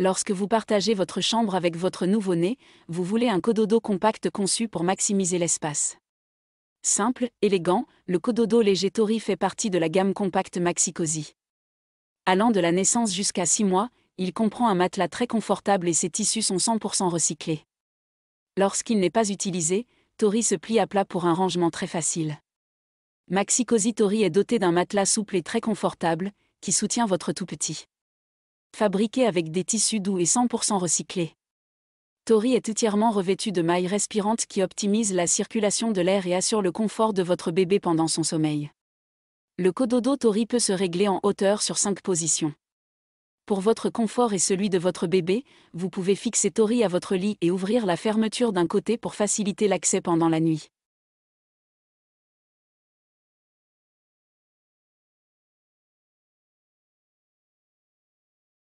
Lorsque vous partagez votre chambre avec votre nouveau-né, vous voulez un cododo compact conçu pour maximiser l'espace. Simple, élégant, le cododo léger Tori fait partie de la gamme compacte Maxi Allant de la naissance jusqu'à 6 mois, il comprend un matelas très confortable et ses tissus sont 100% recyclés. Lorsqu'il n'est pas utilisé, Tori se plie à plat pour un rangement très facile. Maxi Tori est doté d'un matelas souple et très confortable, qui soutient votre tout petit. Fabriqué avec des tissus doux et 100% recyclés. Tori est entièrement revêtu de mailles respirantes qui optimisent la circulation de l'air et assurent le confort de votre bébé pendant son sommeil. Le cododo Tori peut se régler en hauteur sur 5 positions. Pour votre confort et celui de votre bébé, vous pouvez fixer Tori à votre lit et ouvrir la fermeture d'un côté pour faciliter l'accès pendant la nuit.